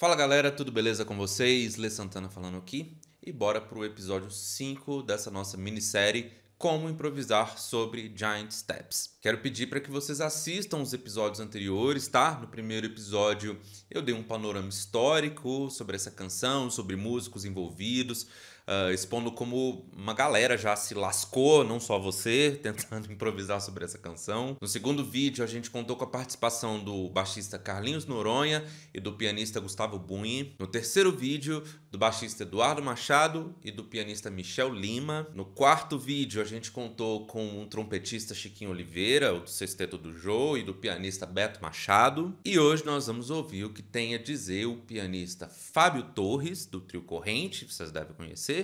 Fala galera, tudo beleza com vocês? Lê Santana falando aqui e bora pro episódio 5 dessa nossa minissérie como improvisar sobre Giant Steps. Quero pedir para que vocês assistam os episódios anteriores, tá? No primeiro episódio eu dei um panorama histórico sobre essa canção, sobre músicos envolvidos, uh, expondo como uma galera já se lascou, não só você, tentando improvisar sobre essa canção. No segundo vídeo, a gente contou com a participação do baixista Carlinhos Noronha e do pianista Gustavo Bunhi. No terceiro vídeo, do baixista Eduardo Machado e do pianista Michel Lima. No quarto vídeo, a gente contou com o trompetista Chiquinho Oliveira, o do Sexteto do Joe e do pianista Beto Machado. E hoje nós vamos ouvir o que tem a dizer o pianista Fábio Torres, do Trio Corrente, vocês devem conhecer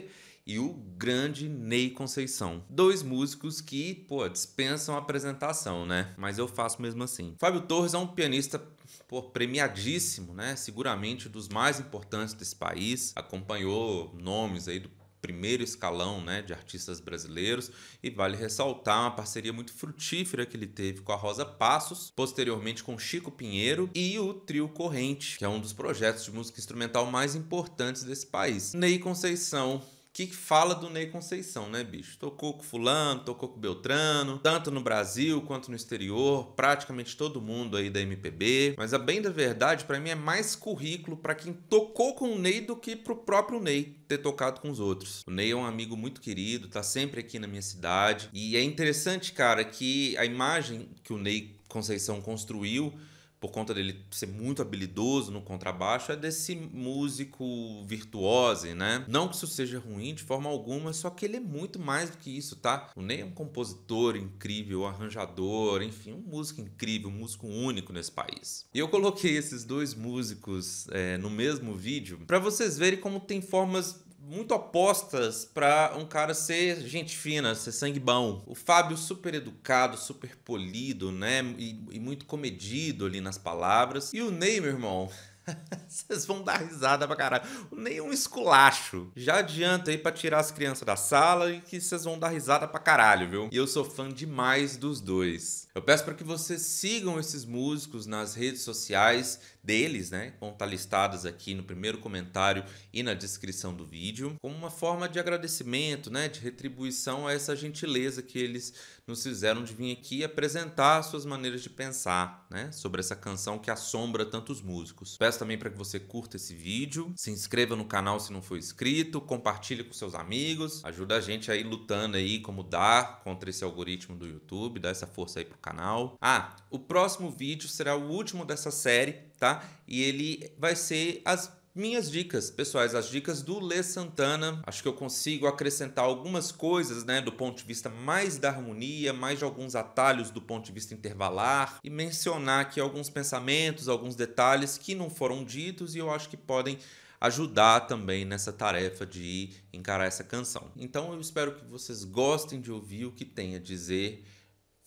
e o grande Ney Conceição. Dois músicos que, pô, dispensam apresentação, né? Mas eu faço mesmo assim. Fábio Torres é um pianista pô, premiadíssimo, né? Seguramente dos mais importantes desse país. Acompanhou nomes aí do primeiro escalão né, de artistas brasileiros, e vale ressaltar uma parceria muito frutífera que ele teve com a Rosa Passos, posteriormente com Chico Pinheiro e o Trio Corrente, que é um dos projetos de música instrumental mais importantes desse país. Ney Conceição que fala do Ney Conceição, né, bicho? Tocou com fulano, tocou com Beltrano, tanto no Brasil quanto no exterior, praticamente todo mundo aí da MPB. Mas a bem da verdade, para mim é mais currículo para quem tocou com o Ney do que pro próprio Ney ter tocado com os outros. O Ney é um amigo muito querido, tá sempre aqui na minha cidade. E é interessante, cara, que a imagem que o Ney Conceição construiu por conta dele ser muito habilidoso no contrabaixo, é desse músico virtuose, né? Não que isso seja ruim de forma alguma, só que ele é muito mais do que isso, tá? O Ney é um compositor incrível, arranjador, enfim, um músico incrível, um músico único nesse país. E eu coloquei esses dois músicos é, no mesmo vídeo para vocês verem como tem formas muito opostas para um cara ser gente fina, ser sangue bom. O Fábio super educado, super polido, né? E, e muito comedido ali nas palavras. E o Ney, meu irmão, vocês vão dar risada pra caralho. É um esculacho. Já adianta aí pra tirar as crianças da sala e que vocês vão dar risada pra caralho, viu? E eu sou fã demais dos dois. Eu peço para que vocês sigam esses músicos nas redes sociais deles, né, vão estar listadas aqui no primeiro comentário e na descrição do vídeo, como uma forma de agradecimento, né, de retribuição a essa gentileza que eles nos fizeram de vir aqui apresentar suas maneiras de pensar, né, sobre essa canção que assombra tantos músicos. Peço também para que você curta esse vídeo, se inscreva no canal se não for inscrito, compartilhe com seus amigos, ajuda a gente aí lutando aí como dar contra esse algoritmo do YouTube, dá essa força aí pro canal. Ah, o próximo vídeo será o último dessa série tá? E ele vai ser as minhas dicas, pessoais, as dicas do Lê Santana. Acho que eu consigo acrescentar algumas coisas, né, do ponto de vista mais da harmonia, mais de alguns atalhos do ponto de vista intervalar e mencionar aqui alguns pensamentos, alguns detalhes que não foram ditos e eu acho que podem ajudar também nessa tarefa de encarar essa canção. Então eu espero que vocês gostem de ouvir o que tem a dizer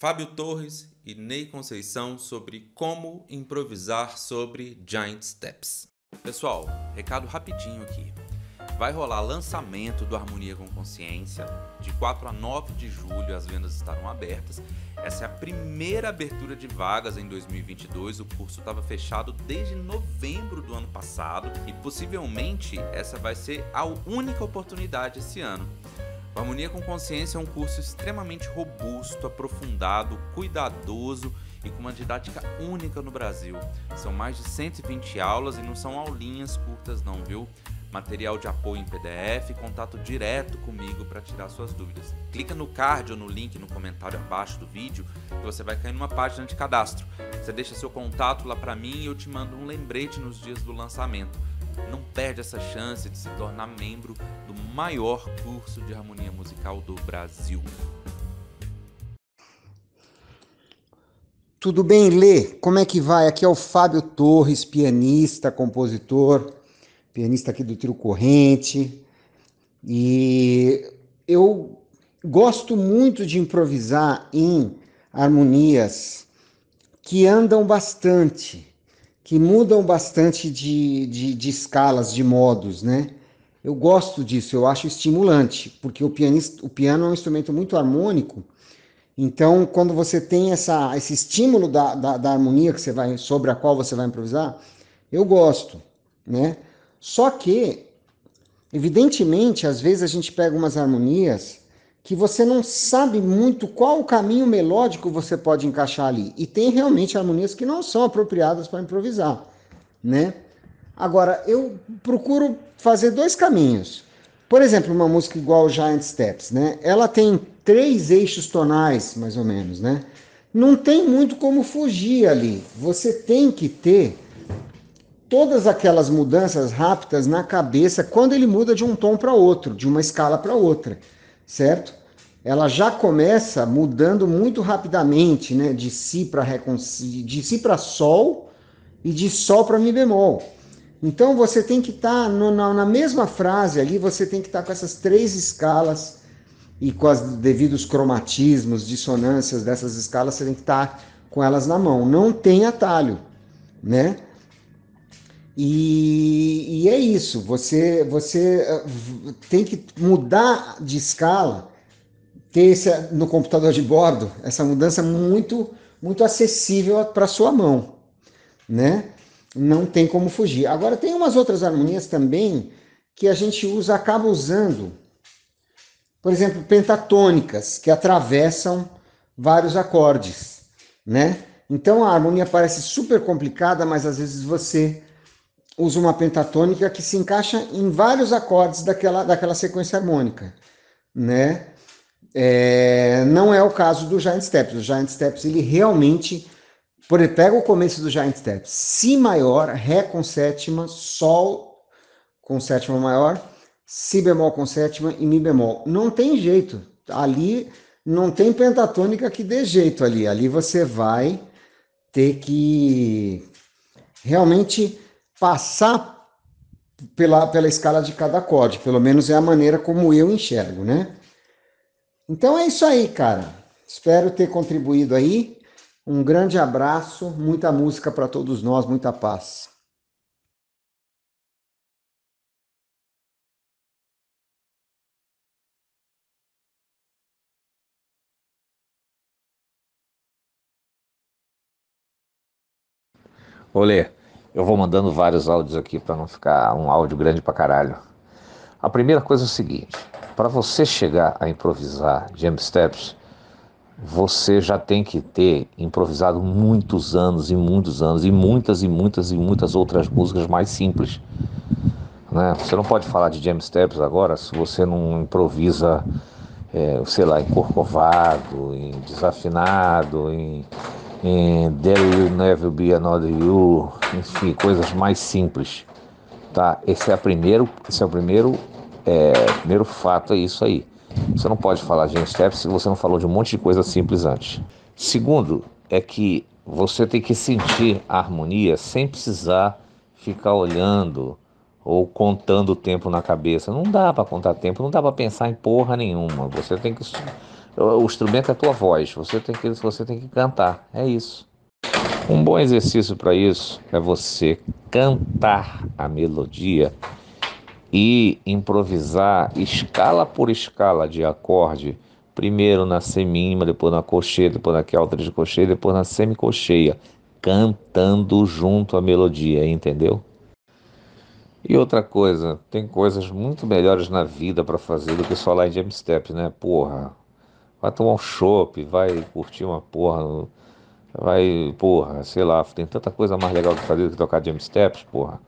Fábio Torres e Ney Conceição sobre como improvisar sobre Giant Steps. Pessoal, recado rapidinho aqui. Vai rolar lançamento do Harmonia com Consciência de 4 a 9 de julho, as vendas estarão abertas. Essa é a primeira abertura de vagas em 2022. O curso estava fechado desde novembro do ano passado e possivelmente essa vai ser a única oportunidade esse ano. A Harmonia com Consciência é um curso extremamente robusto, aprofundado, cuidadoso e com uma didática única no Brasil. São mais de 120 aulas e não são aulinhas curtas não, viu? Material de apoio em PDF, contato direto comigo para tirar suas dúvidas. Clica no card ou no link no comentário abaixo do vídeo e você vai cair numa página de cadastro. Você deixa seu contato lá para mim e eu te mando um lembrete nos dias do lançamento não perde essa chance de se tornar membro do maior curso de harmonia musical do Brasil. Tudo bem, Lê? Como é que vai? Aqui é o Fábio Torres, pianista, compositor, pianista aqui do Trio Corrente. E eu gosto muito de improvisar em harmonias que andam bastante que mudam bastante de, de, de escalas, de modos, né? Eu gosto disso, eu acho estimulante, porque o, pianista, o piano é um instrumento muito harmônico. Então, quando você tem essa, esse estímulo da, da, da, harmonia que você vai, sobre a qual você vai improvisar, eu gosto, né? Só que, evidentemente, às vezes a gente pega umas harmonias que você não sabe muito qual o caminho melódico você pode encaixar ali. E tem realmente harmonias que não são apropriadas para improvisar, né? Agora, eu procuro fazer dois caminhos. Por exemplo, uma música igual Giant Steps, né? Ela tem três eixos tonais, mais ou menos, né? Não tem muito como fugir ali. Você tem que ter todas aquelas mudanças rápidas na cabeça quando ele muda de um tom para outro, de uma escala para outra certo? Ela já começa mudando muito rapidamente, né? De si para de si para sol e de sol para mi bemol. Então você tem que estar tá na, na, mesma frase ali, você tem que estar tá com essas três escalas e com os devidos cromatismos, dissonâncias dessas escalas, você tem que estar tá com elas na mão. Não tem atalho, né? E, e é isso, você, você eh, tem que mudar de escala, ter esse, no computador de bordo essa mudança muito, muito acessível para sua mão, né? Não tem como fugir. Agora tem umas outras harmonias também que a gente usa, acaba usando, por exemplo, pentatônicas que atravessam vários acordes, né? Então a harmonia parece super complicada, mas às vezes você usa uma pentatônica que se encaixa em vários acordes daquela, daquela sequência harmônica, né? É, não é o caso do Giant Steps. O Giant Steps, ele realmente... Por exemplo, pega o começo do Giant Steps. Si maior, Ré com sétima, Sol com sétima maior, Si bemol com sétima e Mi bemol. Não tem jeito. Ali não tem pentatônica que dê jeito ali. Ali você vai ter que realmente passar pela, pela escala de cada acorde, pelo menos é a maneira como eu enxergo, né? Então é isso aí, cara. Espero ter contribuído aí. Um grande abraço, muita música para todos nós, muita paz. Olê, eu vou mandando vários áudios aqui para não ficar um áudio grande para caralho. A primeira coisa é o seguinte: para você chegar a improvisar jump steps, você já tem que ter improvisado muitos anos e muitos anos e muitas e muitas e muitas outras músicas mais simples. Né? Você não pode falar de jam steps agora se você não improvisa, é, sei lá, em corcovado, em desafinado, em eh, There Will Never Be Another You, enfim, coisas mais simples, tá? Esse é, primeiro, esse é o primeiro, é, primeiro fato, é isso aí. Você não pode falar de um step se você não falou de um monte de coisa simples antes. Segundo, é que você tem que sentir a harmonia sem precisar ficar olhando ou contando o tempo na cabeça. Não dá para contar tempo, não dá para pensar em porra nenhuma. Você tem que o instrumento é a tua voz, você tem que, você tem que cantar, é isso. Um bom exercício para isso é você cantar a melodia e improvisar escala por escala de acorde, primeiro na semínima, depois na cocheia, depois na outra de cocheia, depois na semicocheia. cantando junto a melodia, entendeu? E outra coisa, tem coisas muito melhores na vida para fazer do que só lá em jam step, né? Porra, vai tomar um chopp, vai curtir uma porra, vai, porra, sei lá, tem tanta coisa mais legal que fazer do que tocar jam steps, porra.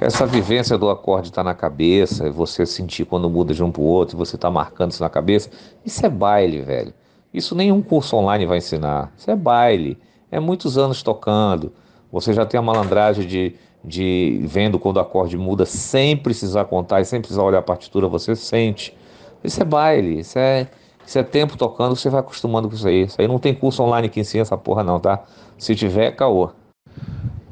Essa vivência do acorde estar tá na cabeça, você sentir quando muda de um pro outro, você tá marcando isso na cabeça, isso é baile, velho. Isso nenhum curso online vai ensinar. Isso é baile. É muitos anos tocando. Você já tem a malandragem de, de vendo quando o acorde muda sem precisar contar e sem precisar olhar a partitura, você sente. Isso é baile, isso é, se é tempo tocando, você vai acostumando com isso aí. Isso aí não tem curso online que ensina essa porra, não, tá? Se tiver, caô.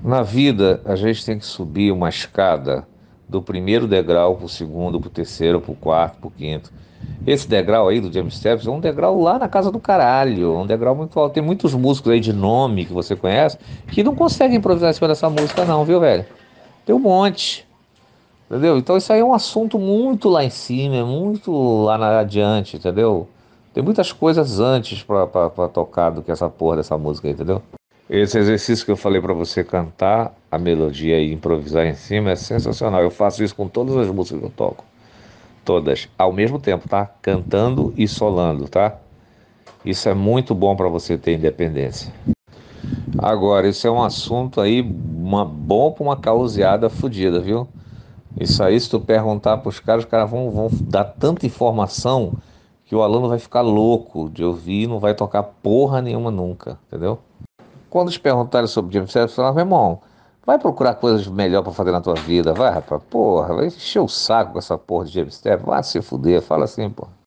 Na vida, a gente tem que subir uma escada do primeiro degrau pro segundo, pro terceiro, pro quarto, pro quinto. Esse degrau aí do James Steps é um degrau lá na casa do caralho, é um degrau muito alto. Tem muitos músicos aí de nome que você conhece que não conseguem improvisar em cima dessa música, não, viu, velho? Tem um monte. Entendeu? Então isso aí é um assunto muito lá em cima, é muito lá na, adiante, entendeu? Tem muitas coisas antes para tocar do que essa porra dessa música aí, entendeu? Esse exercício que eu falei para você cantar a melodia e improvisar em cima é sensacional. Eu faço isso com todas as músicas que eu toco. Todas, ao mesmo tempo, tá? Cantando e solando, tá? Isso é muito bom para você ter independência. Agora, isso é um assunto aí uma, bom para uma causeada fodida, viu? Isso aí, se tu perguntar para os caras, os caras vão, vão dar tanta informação que o aluno vai ficar louco de ouvir, não vai tocar porra nenhuma nunca, entendeu? Quando eles perguntaram sobre James Ferris, falaram, meu irmão, vai procurar coisas melhor para fazer na tua vida, vai, rapaz, porra, vai encher o saco com essa porra de James Ferris, vai se fuder, fala assim, porra.